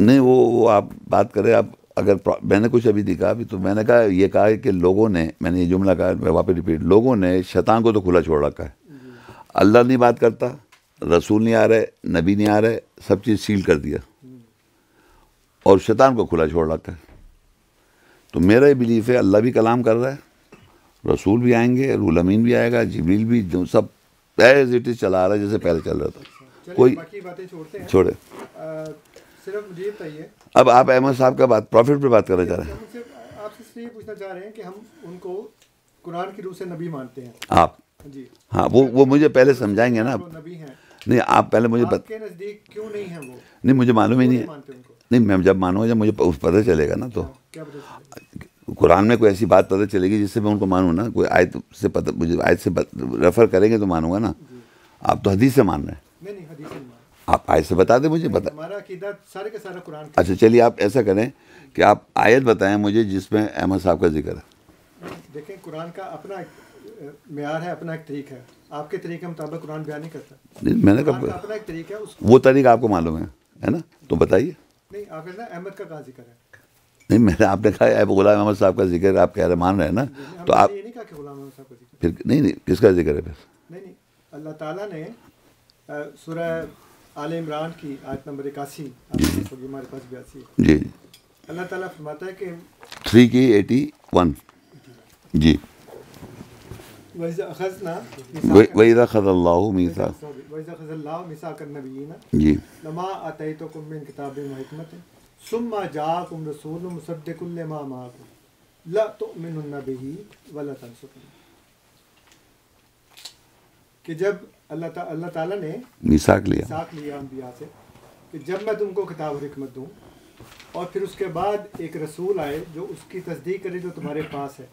नहीं वो वो आप बात करें आप अगर मैंने कुछ अभी दिखा अभी तो मैंने कहा ये कहा कि लोगों ने मैंने ये जुमला कहा मैं वापस रिपीट लोगों ने शैतान को तो खुला छोड़ रखा है अल्लाह नहीं बात करता रसूल नहीं आ रहे नबी नहीं आ रहे सब चीज़ सील कर दिया हम्म। और शैतान को खुला छोड़ रखा है तो मेरा ये बिलीफ है अल्लाह भी कलाम कर रहा है रसूल भी आएंगे रूलमीन भी आएगा जबरील भी सब एज इट इज चला रहा है जैसे पहले चल रहा था अच्छा, कोई छोड़े अब आप अहमद साहब का बात प्रॉफिट पर बात करना चाह रहे हैं पूछना चाह रहे हैं कि हम उनको कुरान से नबी मानते हैं आप जी हाँ वो वो मुझे पहले समझाएंगे ना आप नहीं आप पहले मुझे बत... क्यों नहीं है वो नहीं मुझे मालूम ही नहीं है नहीं मैं जब मानूंगा जब मुझे उस पता चलेगा ना तो हाँ, कुरान में कोई ऐसी बात पता चलेगी जिससे मैं उनको मानूँ ना कोई आयत से पता मुझे आयत से रेफ़र करेंगे तो मानूंगा ना आप तो हदीस से मान रहे हैं आप आयत से बता दें मुझे बता सारे के सारा कुरान अच्छा चलिए आप ऐसा करें कि आप आयत बताएं मुझे जिसमें अहमद साहब का जिक्र है देखें कुरान का अपना मैार है अपना एक तरीक है आपके तरीके के मुताबिक कुरान बयान नहीं करता नहीं मैंने कब अपना एक तरीका है वो तरीका आपको मालूम है है ना तो बताइए नहीं आप अहमद का कहा जिक्र है नहीं मैंने आपने कहा अब गुलाम अहमद साहब का जिक्र आप कह रहे मान रहे ना तो आप नहीं कहा कि गुलाम अहमद साहब का जिक्र फिर नहीं नहीं किसका जिक्र है फिर नहीं नहीं अल्लाह ताला ने सूरह आल इमरान की आयत नंबर इक्यासी हमारे पास बयासी जी अल्लाह ताला फरमाता है कि थ्री की एटी वन जी वैजा खज अल्लाह मीसा वैजा खज अल्लाह मीसा कर नबीना जी लमा आतई तो कुम किताब हिकमत सुम्मा जाकुम रसूल मुसद्दिकुल लिमा माकुम ला तुमिनुन बिही वला तनसुकुन कि जब अल्लाह ता, अल्लाह ताला ने मिसाक लिया मिसाक लिया अंबिया से कि जब मैं तुमको किताब और हिकमत दूं और फिर उसके बाद एक रसूल आए जो उसकी तस्दीक करे जो तुम्हारे पास है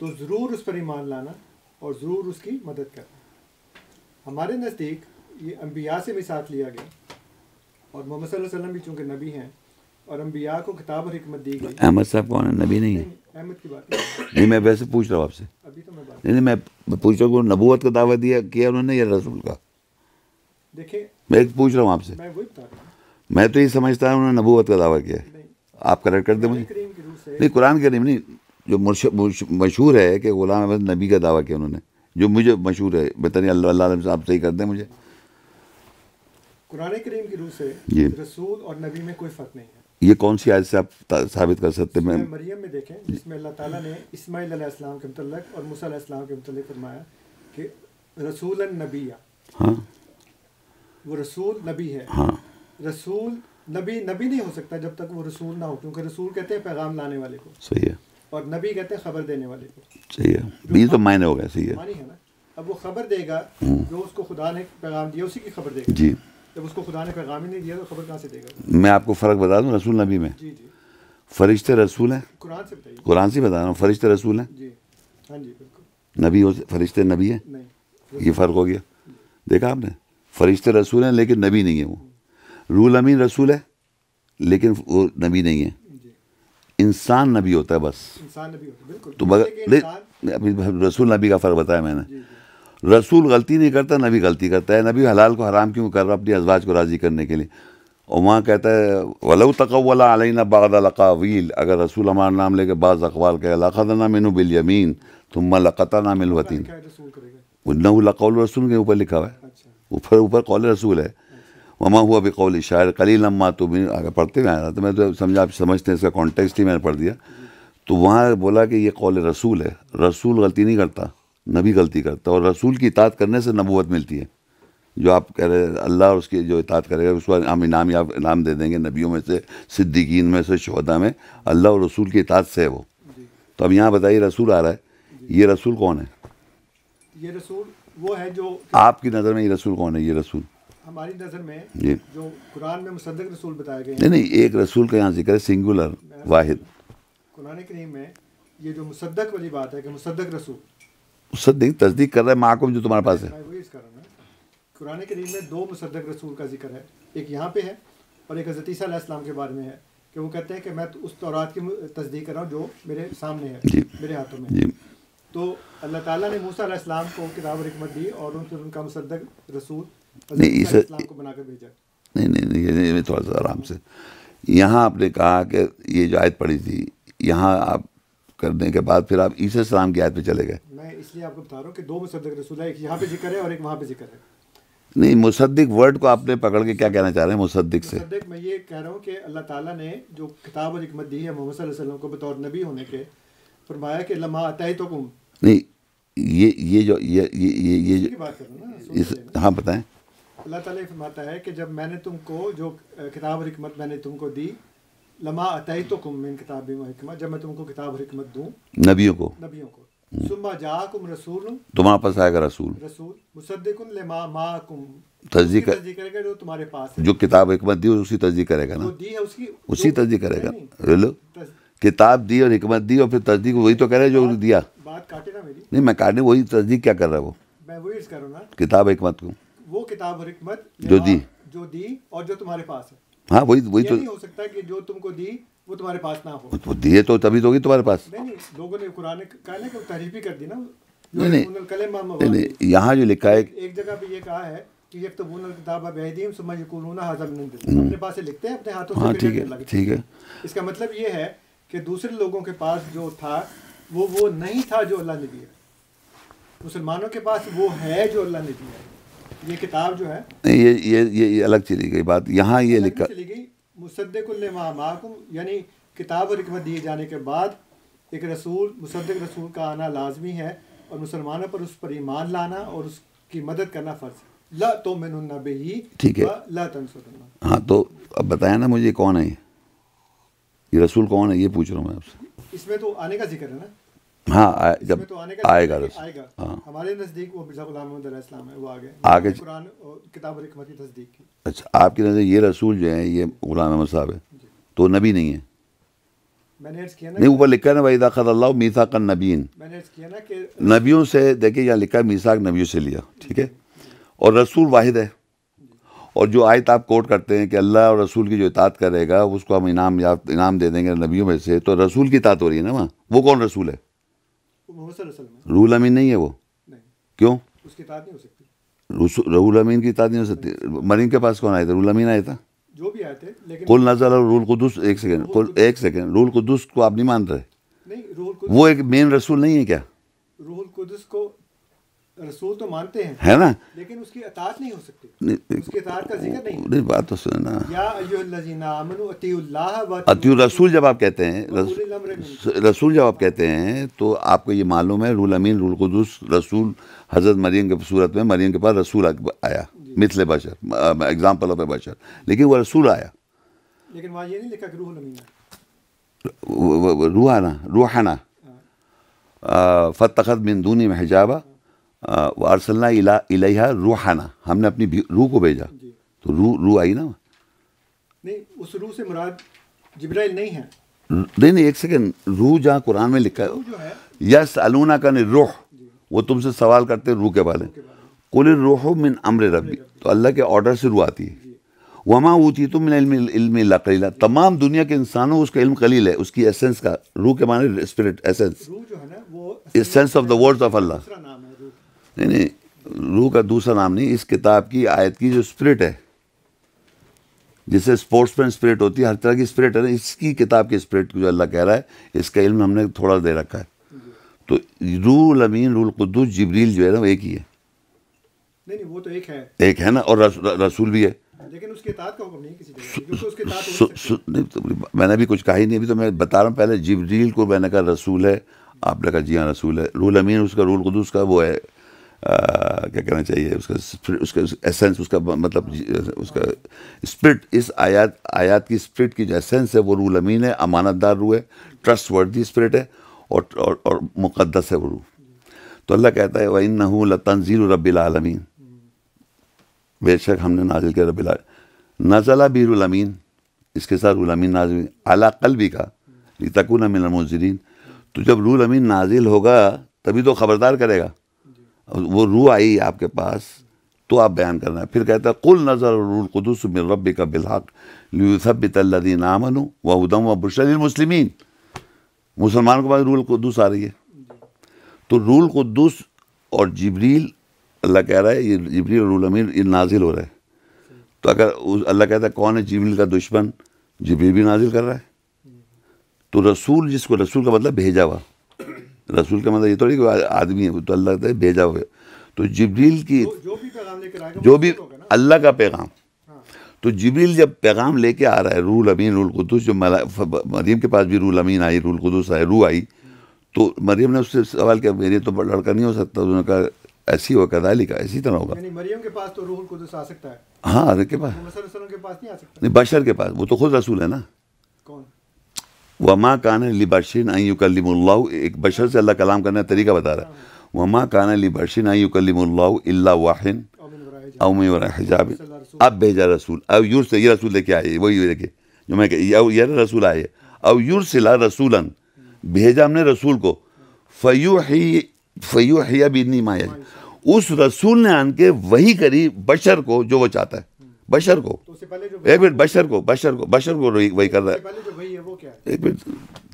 तो ज़रूर उस पर ईमान लाना और ज़रूर उसकी मदद करना हमारे नज़दीक ये अम्बिया से मिसाक लिया गया और मोहम्मद वसल्लम भी चूंकि नबी हैं और अम्बिया को किताब और हमत दी गई अहमद साहब कौन है नबी नहीं है अहमद की बात नहीं मैं वैसे पूछ रहा हूँ आपसे अभी तो मैं बात नहीं नहीं मैं पूछ रहा हूँ नबूत का दावा दिया किया उन्होंने या रसूल का देखिए मैं एक पूछ रहा हूँ आपसे मैं वही बता रहा हूँ मैं तो ये समझता हूँ उन्होंने नबूत का दावा किया है आप करेक्ट कर दें मुझे नहीं कुरान के नहीं जो मशहूर है कि गुलाम अहमद नबी का दावा किया उन्होंने जो मुझे मशहूर है बता नहीं अल्लाह साहब सही कर दें मुझे कुरान करीम की रूह से जी रसूल और नबी में कोई फर्क नहीं है ये कौन सी आयत से आप साबित कर सकते हैं मरियम में देखें जिसमें अल्लाह ताला ने अलैहिस्सलाम के और मूसा अलैहिस्सलाम के फरमाया कि रसूल नबिया हाँ वो रसूल नबी है हाँ रसूल नबी नबी नहीं हो सकता जब तक वो रसूल ना हो क्योंकि रसूल कहते हैं पैगाम लाने वाले को सही है और नबी कहते हैं खबर देने वाले को सही है तो मायने हो सही है अब वो खबर देगा हम्म। जो उसको खुदा ने पैगाम दिया उसी की खबर देगा जी जब उसको खुदा ने पैगाम ही नहीं दिया तो खबर कहाँ से देगा मैं आपको फ़र्क बता दूँ रसूल नबी में जी जी फरिश्ते रसूल हैं कुरान से बताइए कुरान से बता रहा हूँ फरिश्ते रसूल हैं जी हाँ जी बिल्कुल नबी हो फरिश्ते नबी हैं ये फ़र्क हो गया देखा आपने फरिश्ते रसूल हैं लेकिन नबी नहीं है वो रूल अमीन रसूल है लेकिन वो नबी नहीं है इंसान नबी होता है बस इंसान नबी होता है बिल्कुल तो बगैर अभी रसूल नबी का फ़र्क बताया मैंने जी रसूल गलती नहीं करता नबी गलती करता है नबी हलाल को हराम क्यों कर रहा अपनी अजवाज को राज़ी करने के लिए और वहाँ कहता है वलऊ तकवला अलैना बादलकावील अगर रसूल हमारा नाम लेके बाज़ अकबाल कह मिनु बिल बिलयमीन तुम मलकता ना मिल वतीन उन्ना लकौल रसूल के ऊपर लिखा हुआ है अच्छा। ऊपर ऊपर कौल रसूल है ममा अच्छा। हुआ तो भी कौल शायर कली लम्मा तुम अगर पढ़ते हुए आया तो मैं तो समझा आप समझते हैं इसका कॉन्टेक्स्ट ही मैंने पढ़ दिया तो वहाँ बोला कि ये कौल रसूल है रसूल गलती नहीं करता नबी गलती करता है और रसूल की इतात करने से नबूत मिलती है जो आप कह रहे हैं अल्लाह और उसकी जो इतात करेगा उसको हम इनाम या इनाम दे देंगे नबियों में से सिद्दीकीन में से शहदा में अल्लाह और रसूल की इतात से है वो तो अब यहाँ बताइए रसूल आ रहा है ये रसूल कौन है ये रसूल वो है जो आपकी नज़र में ये रसूल कौन है ये रसूल हमारी नज़र में जी जो कुरान में मुसदक रसूल बताया गया नहीं नहीं एक रसूल का यहाँ जिक्र है सिंगुलर वाहिद कुरान करीम में ये जो मुसदक वाली बात है कि मुसदक रसूल मुसद्दिक तस्दीक कर रहा है माकूम जो तुम्हारे पास है कुरान करीम में दो मुसद्दक रसूल का जिक्र है एक यहाँ पे है और एक हजरत के बारे में है कि वो कहते हैं कि मैं तो उस तौरात की तस्दीक कर रहा जो मेरे सामने है मेरे हाथों में तो अल्लाह ताला ने मूसा अलैहिस्सलाम को किताब दी और उनसे उनका मुसद्दक रसूल अलैहिस्सलाम को बनाकर भेजा नहीं नहीं नहीं, नहीं, नहीं थोड़ा सा आराम से यहाँ आपने कहा कि ये जो आयत पढ़ी थी यहाँ आप करने के बाद फिर आप ईसा सलाम की याद पे चले गए मैं इसलिए आपको बता रहा हूँ कि दो मुसद्दक रसूल है एक यहाँ पे जिक्र है और एक वहाँ पे जिक्र है नहीं मुसद्दिक वर्ड को आपने पकड़ के क्या कहना चाह रहे हैं मुसद्दिक से मुसद्दिक मैं ये कह रहा हूँ कि अल्लाह ताला ने जो किताब और हमत दी है मोहम्मद वसल्लम को बतौर नबी होने के फरमाया कि लम्हा आता ही तो कुम नहीं ये ये जो ये ये ये ये जो इस हाँ बताएं अल्लाह ताला फरमाता है कि जब मैंने तुमको जो किताब और हमत मैंने तुमको दी लमा मिन हिकमत जब मैं तुमको किताब हिकमत नबियों को नबियों को सुम्मा जाकुम रसूल आएगा रसूल रसूल मुसद्दिकुन लिमा माकुम करेगा जो तुम्हारे पास जो किताब हिकमत दी उसी तस्दीक करेगा ना दी है उसकी उसी तस्दीक करेगा हेलो किताब दी और हिकमत दी और फिर तस्दीक वही तो कह रहे जो दिया बात काटे ना मेरी नहीं मैं काटने वही तस्दीक क्या कर रहा है वो मैं वही कर रहा हूँ ना किताब हिकमत को वो किताब हिकमत जो दी जो दी और जो तुम्हारे पास है हाँ वही वही तो हो सकता कि जो तुमको दी वो तुम्हारे पास ना हो तो दिए तो तभी दोगी तो तुम्हारे पास नहीं नहीं लोगों ने कुरान कहा ना कि तारीफ ही कर दी ना नहीं नहीं नहीं यहाँ जो लिखा है एक जगह पे ये कहा है कि एक तो बुनल किताब बेहदीम हम्म। अपने पास से लिखते हैं अपने हाथों हाँ, से ठीक है ठीक है इसका मतलब ये है कि दूसरे लोगों के पास जो था वो वो नहीं था जो अल्लाह ने दिया मुसलमानों के पास वो है जो अल्लाह ने दिया ये किताब जो है ये ये ये, ये अलग चली गई बात यहाँ ये लिखा चली गई मुसद्दकुल्लमाकुम यानी किताब और हमत दिए जाने के बाद एक रसूल मुसद रसूल का आना लाजमी है और मुसलमानों पर उस पर ईमान लाना और उसकी मदद करना फ़र्ज है ला तो ठीक है हाँ तो अब बताया ना मुझे कौन है ये रसूल कौन है ये पूछ रहा हूँ मैं आपसे इसमें तो आने का जिक्र है ना हाँ आ, जब तो आएगा रस हाँ हमारे नज़दीक वो मिर्जा गुलाम इस्लाम है वो आगे आगे कुरान किताब तस्दीक की अच्छा आपकी नज़र ये रसूल जो है ये गुलाम अहमद साहब है तो नबी नहीं है नहीं ऊपर लिखा है ना वहीदा खल्ला मीसा का नबीन नबियों से देखिए यहाँ लिखा है मीसा नबियों से लिया ठीक है और रसूल वाहिद है और जो आयत आप कोट करते हैं कि अल्लाह और रसूल की जो इतात करेगा उसको हम इनाम या इनाम दे देंगे नबियों में से तो रसूल की इतात हो रही है ना वहाँ वो कौन रसूल है रूल अमीन नहीं है वो नहीं। क्यों उसकी इताद नहीं हो सकती रूल अमीन की इताद नहीं हो सकती मरीन के पास कौन आया था रूल अमीन आया था जो भी आए थे लेकिन कुल नजर और रूल कुदुस एक सेकेंड कुल एक सेकेंड रूल कुदुस को आप नहीं मान रहे नहीं, वो एक मेन रसूल नहीं है क्या रूहुल कुदुस को रसूल तो मानते हैं है ना लेकिन उसकी अतात नहीं हो सकती उसकी अतात का जिक्र नहीं बात तो सुने ना रसूल जब आप कहते हैं रसूल जब आप कहते हैं तो आपको ये मालूम है रूल अमीन रूल कदूस रसूल हज़रत मरीम के सूरत में मरीम के पास रसूल आया मिथले बशर एग्जाम्पल ऑफ ए बशर लेकिन वो रसूल आया लेकिन वहाँ ये नहीं लिखा कि रूहल अमीन रूहाना रूहाना फ़त तखत फ़तखत दूनी में हिजाबा वारसलना इला इलाहा रूहाना हमने अपनी रूह को भेजा तो रू रू आई ना नहीं उस रूह से मुराद जिब्राइल नहीं है नहीं नहीं एक सेकेंड रूह जहाँ कुरान में लिखा है यस अलूना का नहीं रूह वो तुमसे सवाल करते हैं रूह के बारे में कुल रूह मिन अमर रबी तो अल्लाह के ऑर्डर से रूह आती है वमा ऊती तुम इल्म कलीला तमाम दुनिया के इंसानों उसका इल्म कलील है उसकी एसेंस का रूह के माने spirit essence essence of the words of Allah नहीं नहीं रूह का दूसरा नाम नहीं इस किताब की आयत की जो स्पिरिट है जिसे स्पोर्ट्समैन स्पिरिट होती है हर तरह की स्पिरिट है ना इसकी किताब की स्पिरिट जो अल्लाह कह रहा है इसका इल्म हमने थोड़ा दे रखा है तो रूल अमीन रूल कुद्दूस जबरील जो है ना वो एक ही है नहीं नहीं वो तो एक है एक है ना और रसूल भी है लेकिन उसके ताद का किसी तो मैंने अभी कुछ कहा ही नहीं अभी तो मैं बता रहा हूँ पहले जबरील को मैंने कहा रसूल है आपने कहा जी हाँ रसूल है रूल अमीन उसका रूल कुदूस का वो है क्या कहना चाहिए उसका उसका एसेंस उसका मतलब उसका स्प्रिट इस आयात आयात की स्प्रिट की जो एसेंस है वो रूल अमीन है अमानतदार रू है ट्रस्ट वर्दी स्प्रिट है और और, और मुकदस है वो रू तो अल्लाह कहता है वही नहू लतनजीर रबीआलमीन बेशक हमने नाजिल किया रबी नजला बीरमीन इसके साथ रूल अमीन नाजिल अला कलबी का तकुन मिन तो जब रूल अमीन नाजिल होगा तभी तो खबरदार करेगा वो रूह आई आपके पास तो आप बयान करना है फिर कहता है कुल नज़र कुदस मिन रब का बिलहक ल्यूसबितल्लदी नामनु व उदम व बुशरी मुसलिमीन मुसलमान के पास रूल कदस आ रही है तो रूल कदस और जबरील अल्लाह कह रहा है ये जबरील और रूल अमीन ये नाजिल हो रहा है तो अगर अल्लाह कहता है कौन है जबरील का दुश्मन जबरील भी नाजिल कर रहा है तो रसूल जिसको रसूल का मतलब भेजा हुआ रसूल का मतलब ये थोड़ी कि आदमी है तो अल्लाह ने भेजा हुआ तो जिब्रील की जो भी अल्लाह का पैगाम हाँ। तो जिब्रील जब पैगाम लेके आ रहा है रूल अमीन रूल कुदस जो मरीम के पास भी रूल अमीन आई रूल कुदस आई रू आई तो मरीम ने उससे सवाल किया मेरे तो लड़का नहीं हो सकता तो उन्होंने कहा ऐसी होगा कदाली का ऐसी तरह होगा मरीम के पास तो रूहुल कुदस आ सकता है हाँ तो के पास नहीं नहीं बशर के पास वो तो खुद रसूल है ना कौन वमा कान लिबाशिन आई एक बशर से अल्लाह कलाम करने का तरीका बता रहा है वमा कान लिबाशिन आई युकल्लिमुल्ला वाहिन अम हिजाब अब भेजा रसूल अब यूर से ये रसूल लेके आए वही देखे जो मैं ये रसूल आए अब यूर सिला रसूलन भेजा हमने रसूल को फयू ही फयू हिया बिनी माया उस रसूल ने आन के वही करी बशर को जो वो चाहता है बशर को तो एक मिनट बशर को बशर को बशर को वही कर रहा है एक मिनट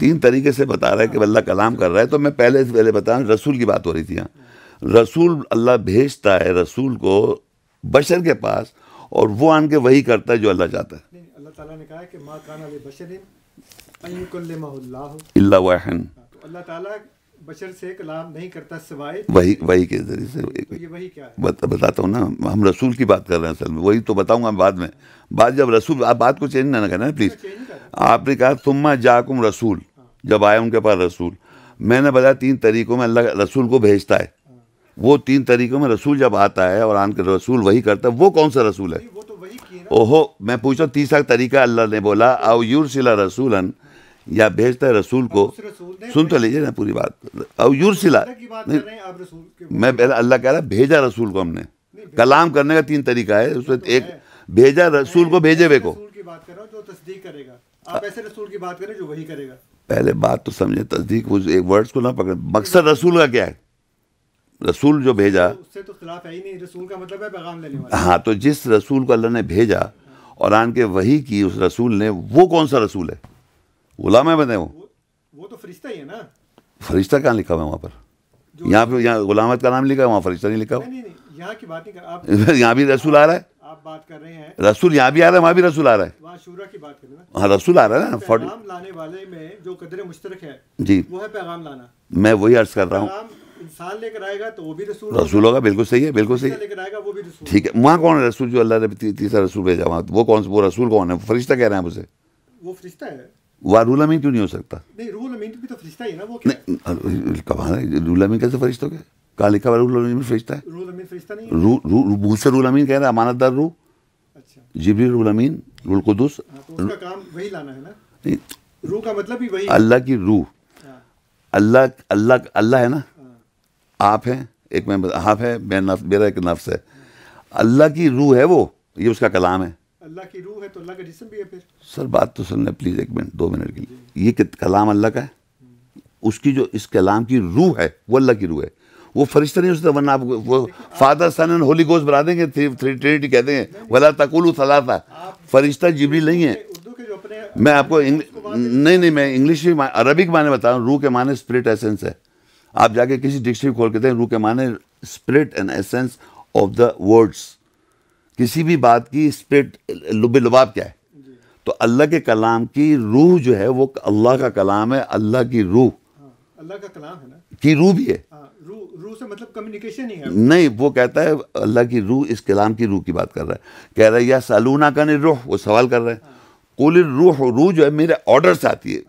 तीन तरीके से बता रहा है कि हाँ। अल्लाह कलाम कर रहा है तो मैं पहले से पहले बता रसूल की बात हो रही थी यहाँ रसूल अल्लाह भेजता है रसूल को बशर के पास और वो आन के वही करता है जो अल्लाह चाहता है अल्लाह ताला ने कहा कि माँ काना बशर हाँ, तो अल्लाह ताला बशर से कलाम नहीं करता सिवाय वही वही के जरिए से तो ये वही क्या है बत, बताता हूँ ना हम रसूल की बात कर रहे हैं असल में वही तो बताऊँगा बाद में बात जब रसूल आप बात को चेंज ना करें प्लीज़ अच्छा, आपने कहा तुम्मा जाकुम रसूल हाँ। जब आया उनके पास रसूल मैंने बताया तीन तरीक़ों में अल्लाह रसूल को भेजता है हाँ। वो तीन तरीक़ों में रसूल जब आता है और आन के रसूल वही करता है वो कौन सा रसूल है तो ओहो मैं पूछता हूँ तीसरा तरीका अल्लाह ने बोला आओ तो यूर सिला रसूलन या भेजता है रसूल को सुन तो लीजिए ना पूरी बात अब यूर सिला मैं अल्लाह कह रहा भेजा रसूल को हमने कलाम करने का तीन तरीका है उसमें तो एक भेजा रसूल को भेजे हुए को पहले बात तो समझे तस्दीक एक वर्ड्स को ना पकड़े मकसद रसूल का क्या है रसूल जो भेजा उससे तो खिलाफ है ही नहीं रसूल का मतलब है पैगाम लेने वाला हाँ तो जिस रसूल को अल्लाह ने भेजा और हाँ। आन के वही की उस रसूल ने वो कौन सा रसूल है गुलाम है बने वो वो तो फरिश्ता ही है ना फरिश्ता कहाँ लिखा हुआ है वहाँ पर यहाँ पे यहाँ गुलामत का नाम लिखा है वहाँ फरिश्ता नहीं लिखा हुआ यहाँ की बात नहीं कर आप यहाँ भी रसूल आ रहा है आप बात कर रहे हैं रसूल यहाँ भी आ रहा है वहाँ भी रसूल आ रहा है शूरा की बात कर रहे हैं हाँ रसूल आ रहा है ना पैगाम लाने वाले में जो कदर मुश्तरक है जी वो है पैगाम लाना मैं वही अर्ज कर रहा हूँ इंसान लेकर आएगा तो वो भी रसूल रसूल होगा बिल्कुल सही है बिल्कुल सही लेकर आएगा वो भी रसूल ठीक है वहाँ कौन है रसूल जो अल्लाह ने तीसरा रसूल भेजा वहाँ वो कौन वो रसूल कौन है फरिश्ता कह रहे हैं आप उसे वो फरिश्ता है वह रूल अमीन क्यों नहीं हो सकता नहीं रूल अमीन तो कैसे फरिश्ता हो गया कहाँ लिखा हुआ रूल अमीन फरिश्ता है रूल अमीन से रूल अमीन कह रहे हैं अमानतदार रूह अच्छा जिबरी रूल अमीन रूल को दूस हाँ, तो रूह का मतलब भी वही अल्लाह की रूह हाँ। अल्लाह अल्लाह अल्लाह है ना हाँ। आप हैं एक मैं आप है मेरा एक नफ्स है अल्लाह की रूह है वो ये उसका कलाम है अल्लाह की रूह है तो अल्लाह का जिसम भी है फिर सर बात तो सुनना प्लीज़ एक मिनट दो मिनट के लिए ये कलाम अल्लाह का है उसकी जो इस कलाम की रूह है वो अल्लाह की रूह है वो फरिश्ता नहीं उसने तो वरना आप वो father son and holy ghost बना देंगे थ्री थ्री ट्रिनिटी कह देंगे वला तकुलू सलाता फरिश्ता जिबरी नहीं है मैं आपको नहीं नहीं मैं इंग्लिश अरबी के माने बता रहा रूह के माने स्पिरिट एसेंस है आप जाके किसी डिक्शनरी खोल के दें रूह के माने spirit and essence of the words किसी भी बात की स्प्रिट लुब लुबाब क्या है तो अल्लाह के कलाम की रूह जो है वो अल्लाह का कलाम है अल्लाह की रूह हाँ, अल्लाह का कलाम है ना की रूह भी है हाँ, रूह से मतलब कम्युनिकेशन ही है नहीं वो कहता है अल्लाह की रूह इस कलाम की रूह की बात कर रहा है कह रहा है या सालूना का नहीं रूह वो सवाल कर रहे हैं हाँ। कुल रूह रूह जो है मेरे ऑर्डर से आती है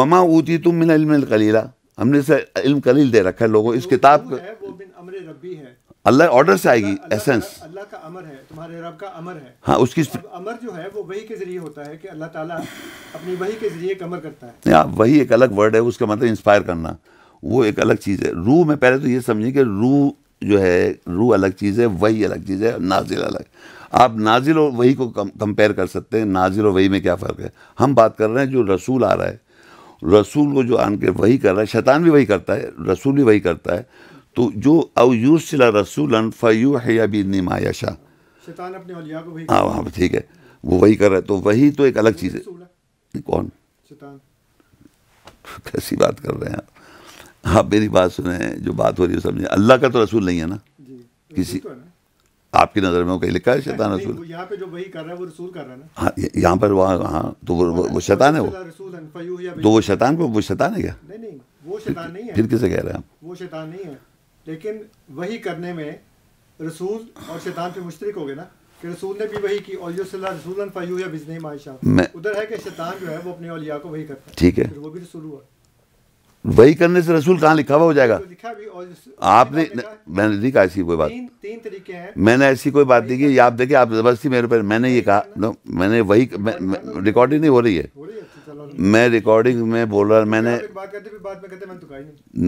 वमा ऊती तुम मिन इल्म कलीला हमने इसे इल्म कलील दे रखा है लोगों इस किताब का अल्लाह ऑर्डर से आएगी एसेंस अल्लाह का अमर है तुम्हारे रब का अमर है हाँ उसकी अमर जो है वो वही के जरिए होता है कि अल्लाह ताला अपनी वही के जरिए कमर करता है वही एक अलग वर्ड है उसका मतलब इंस्पायर करना वो एक अलग चीज़ है रूह में पहले तो ये समझिए कि रूह जो है रूह अलग चीज़ है वही अलग चीज़ है नाजिल अलग आप नाजिल और वही को कंपेयर कर सकते हैं नाजिल और वही में क्या फ़र्क है हम बात कर रहे हैं जो रसूल आ रहा है रसूल को जो आन के वही कर रहा है शैतान भी वही करता है रसूल भी वही करता है तो जो अवयूसला रसूलन फ़यू हाँ, है अभी नमायशा शैतान हाँ हाँ ठीक है वो वही कर रहा है तो वही तो एक अलग चीज़ है कौन कैसी बात कर रहे हैं आप आप मेरी बात सुने जो बात हो रही है समझे अल्लाह का तो रसूल नहीं है ना तो किसी तो ना। आपकी नज़र में वो कहीं लिखा है शैतान रसूल यहाँ पे जो वही कर रहा है वो रसूल कर रहा है ना हाँ, यहाँ पर वहाँ हाँ तो वो वो शैतान है वो तो वो शैतान को वो शैतान है क्या नहीं नहीं वो शैतान नहीं है फिर किसे कह रहे हैं आप वो शैतान नहीं है लेकिन वही करने में रसूल और शैतान पे मुश्तरक हो गए ना कि रसूल ने भी वही की और रसूलन फयू या माशा उधर है कि शैतान जो है वो अपने औलिया को वही करता है ठीक है वो भी रसूल हुआ वही करने से रसूल कहाँ लिखा हुआ हो जाएगा तो आपने मैंने नहीं कहा ऐसी कोई बात तीन, तरीके हैं मैंने ऐसी कोई बात नहीं की आप देखिए आप जबरदस्ती मेरे पर मैंने ये कहा नो मैंने वही रिकॉर्डिंग नहीं हो रही है तो मैं रिकॉर्डिंग में बोल रहा मैंने तो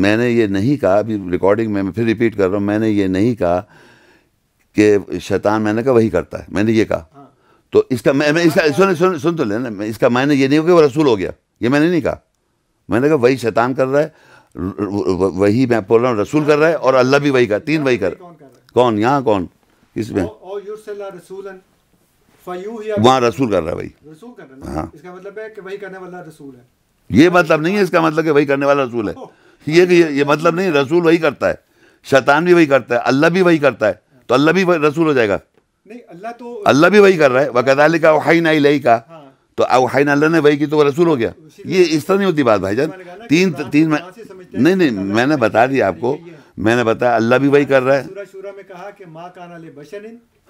मैंने ये नहीं कहा अभी रिकॉर्डिंग में फिर रिपीट कर रहा हूँ मैंने ये नहीं कहा कि शैतान मैंने कहा वही करता है मैंने ये कहा हाँ। तो इसका मैं मैं इसका हाँ, सुन सुन सुन तो लेना इसका मायने ये नहीं हो गया वो रसूल हो गया ये मैंने नहीं कहा मैंने कहा वही शैतान कर रहा है वही मैं बोल रहा हूँ रसूल कर रहा है और अल्लाह भी वही कर तीन वही कर कौन यहाँ कौन इसमें वहाँ रसूल कर रहा है भाई हाँ मतलब ये मतलब नहीं है इसका मतलब कि वही करने वाला रसूल है ये ये, ये मतलब नहीं रसूल वही करता है शैतान भी वही करता है अल्लाह भी वही करता है तो अल्लाह भी रसूल हो जाएगा नहीं अल्लाह तो अल्लाह भी वही कर रहा है वकदाली का वही नहीं लही का हाँ। तो अब हाइन अल्लाह ने वही की तो वो रसूल हो गया ये इस तरह नहीं होती बात भाईजान तीन तीन नहीं नहीं मैंने बता दिया आपको मैंने बताया अल्लाह भी वही कर रहा है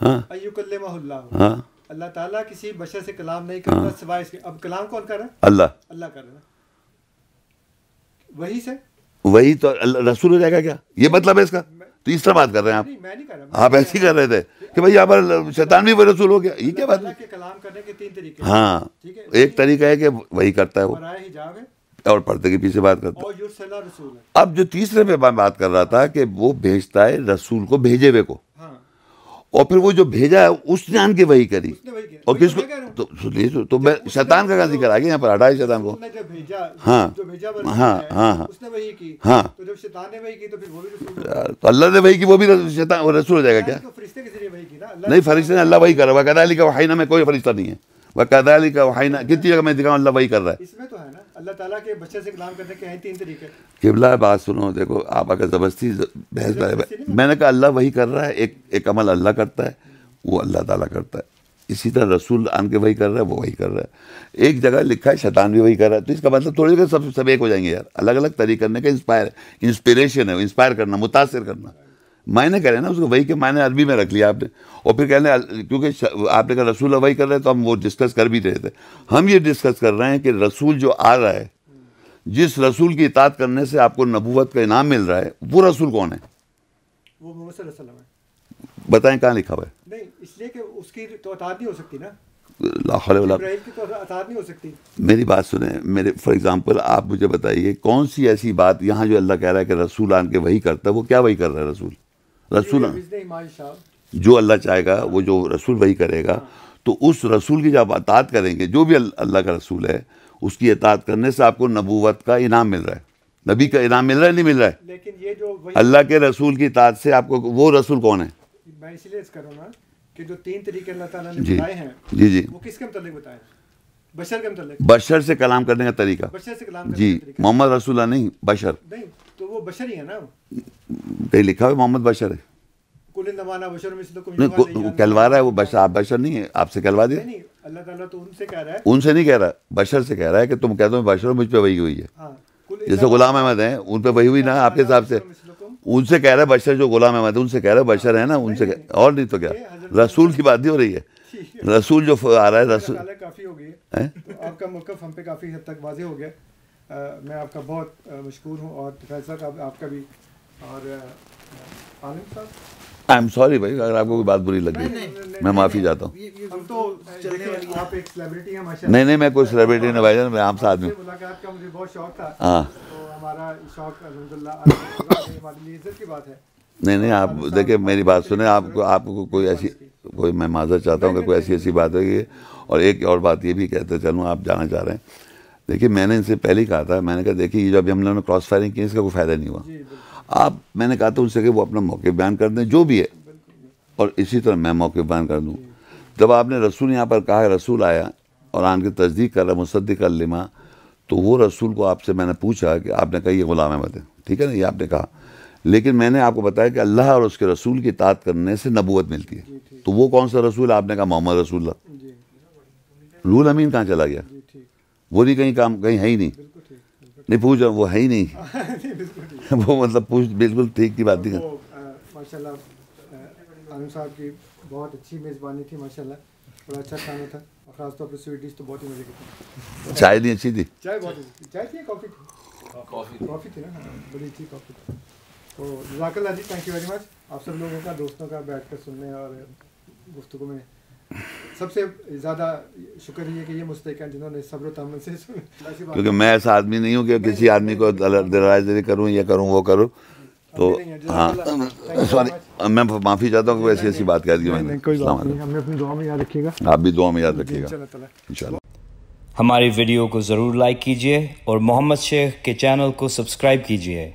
हाँ। हाँ। अल्लाह ताला किसी बशर से कलाम नहीं करता हाँ। सिवाय इसके अब कलाम कौन कर रहा है अल्लाह अल्लाह कर रहा है वही से वही तो रसूल हो जाएगा क्या ये मतलब है इसका तो इस तरह बात कर रहे हैं आप नहीं, मैं नहीं कर रहा आप ऐसे ही कर रहे थे कि भाई यहाँ पर शैतान भी रसूल हो गया ये क्या बात है करने के तीन तरीके हाँ एक तरीका है कि वही करता है वो और पर्दे के पीछे बात करता है अब जो तीसरे पे बात कर रहा था कि वो भेजता है रसूल को भेजे हुए को हाँ। और फिर वो जो भेजा है उस जान के वही करी और तो किसको तो सुनिए तो, तो मैं शैतान का जिक्र आ गया यहाँ पर हटाए शैतान को हाँ हाँ हाँ हाँ हाँ तो अल्लाह ने वही की वो भी शैतान वो रसूल हो जाएगा क्या नहीं फरिश्ते ने अल्लाह वही कर रहा है कदाली का वहाइना में कोई फरिश्ता नहीं है वह कदाली का वहाइना कितनी जगह मैं दिखाऊँ अल्लाह वही कर रहा है अल्लाह ताला किबला बात सुनो देखो आप अगर ज़बरदस्ती बहस मैंने कहा अल्लाह वही कर रहा है एक एक अमल अल्लाह करता है वो अल्लाह ताला करता है इसी तरह रसूल आन के वही कर रहा है वो वही कर रहा है एक जगह लिखा है शैतान भी वही कर रहा है तो इसका मतलब थोड़ी सब सब एक हो जाएंगे यार अलग अलग तरीके करने का इंस्पायर इंस्पिरेशन है इंस्पायर करना मुतासर करना मायने कह रहे हैं ना उसको वही के मायने अरबी में रख लिया आपने और फिर कह रहे क्योंकि आपने कहा रसूल वही कर रहे हैं तो हम वो डिस्कस कर भी रहे थे हम ये डिस्कस कर रहे हैं कि रसूल जो आ रहा है जिस रसूल की इतात करने से आपको नबूवत का इनाम मिल रहा है वो रसूल कौन है वो बताएं कहाँ लिखा हुआ है नहीं इसलिए कि उसकी तो अतात नहीं हो सकती ना तो मेरी बात सुने मेरे फॉर एग्जांपल आप मुझे बताइए कौन सी ऐसी बात यहाँ जो अल्लाह कह रहा है कि रसूल आन के वही करता है वो क्या वही कर रहा है रसूल रसूल जो अल्लाह चाहेगा वो जो रसूल वही करेगा तो उस रसूल की जब अतात करेंगे जो भी अल्लाह का रसूल है उसकी अतात करने से आपको नबूवत का इनाम मिल रहा है नबी का इनाम मिल रहा है नहीं मिल रहा है लेकिन ये जो अल्लाह के रसूल की तात से आपको वो रसूल कौन है मैं इसलिए इस कि जो तीन तरीके अल्लाह ताला ने बताए हैं जी जी वो किसके मुतालिक बताए हैं बशर के मतलब बशर से कलाम करने का तरीका बशर से कलाम जी मोहम्मद रसूल्ला नहीं बशर नहीं तो वो बशर ही है ना कहीं लिखा हुआ मोहम्मद बशर तो है कहलवा रहा है वो बशर आप बशर नहीं है आपसे कहलवा दिया अल्लाह ताला तो उनसे कह रहा है उनसे नहीं कह रहा बशर से कह रहा है कि तुम कहते हो बशर मुझ पे वही हुई है हाँ, जैसे गुलाम अहमद है उन पे वही हुई ना आपके हिसाब से तो उनसे कह रहा है बशर जो गुलाम अहमद है उनसे कह रहा है बशर हाँ, है ना उनसे और नहीं तो क्या रसूल की बात नहीं हो रही है रसूल जो आ रहा है रसूल काफ़ी हो गई है तो आपका मौकफ हम पे काफ़ी हद तक वाजे हो गया आ, मैं आपका बहुत मशहूर हूँ और फैसला का आपका भी और आलिम साहब आई एम सॉरी भाई अगर आपको कोई बात बुरी लग गई मैं माफ़ी चाहता हूँ तो नहीं नहीं मैं कोई सेलिब्रिटी नहीं भाई मैं आम सा आदमी हूँ हाँ तो नहीं नहीं आप देखिए मेरी बात सुने आपको आपको कोई ऐसी कोई मैं माजर चाहता हूँ कि कोई ऐसी ऐसी बात है और एक और बात ये भी कहते चलूँ आप जाना चाह रहे हैं देखिए मैंने इनसे पहले ही कहा था मैंने कहा देखिए ये जो अभी हम लोगों ने क्रॉस फायरिंग की इसका कोई फ़ायदा नहीं हुआ आप मैंने कहा था उनसे कि वो अपना मौके बयान कर दें जो भी है और इसी तरह मैं मौके बयान कर दूँ जब आपने रसूल यहाँ पर कहा रसूल आया और आन के तस्दीक कर रहा कर लिमा तो वो रसूल को आपसे मैंने पूछा कि आपने कहा ये गुलाम अहमद है ठीक है ना ये आपने कहा लेकिन मैंने आपको बताया कि अल्लाह और उसके रसूल की तात करने से नबूत मिलती है तो वो कौन सा रसूल आपने कहा मोहम्मद रसूल रूल अमीन कहाँ चला गया वो नहीं कहीं काम कहीं है ही नहीं नहीं पूछ वो है ही नहीं वो मतलब पूछ बिल्कुल ठीक की बात नहीं बहुत अच्छी मेज़बानी थी माशाल्लाह बड़ा अच्छा खाना था और ख़ासतौर पर स्वीट डिश तो बहुत ही मज़े की थी चाय नहीं अच्छी थी चाय बहुत अच्छी चाय थी कॉफ़ी थी हाँ, कॉफ़ी कॉफ़ी थी ना हाँ, बड़ी अच्छी कॉफ़ी थी तो जजाकल्ला जी थैंक यू वेरी मच आप सब लोगों का दोस्तों का बैठ कर सुनने और गुफ्तु में सबसे ज़्यादा शुक्र ये कि ये मुस्तक हैं जिन्होंने सब्र तमन से क्योंकि मैं ऐसा आदमी नहीं हूँ कि किसी आदमी को दराज करूँ ये करूँ वो करूँ तो हाँ सॉरी मैं माफ़ी चाहता हूँ ऐसी ऐसी बात कह दी मैंने हमें अपनी दुआ में याद रखिएगा आप भी दुआ में याद रखिएगा इंशाल्लाह हमारी वीडियो को ज़रूर लाइक कीजिए और मोहम्मद शेख के चैनल को सब्सक्राइब कीजिए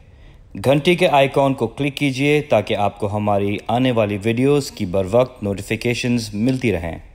घंटी के आइकॉन को क्लिक कीजिए ताकि आपको हमारी आने वाली वीडियोस की बर वक्त नोटिफिकेशंस मिलती रहें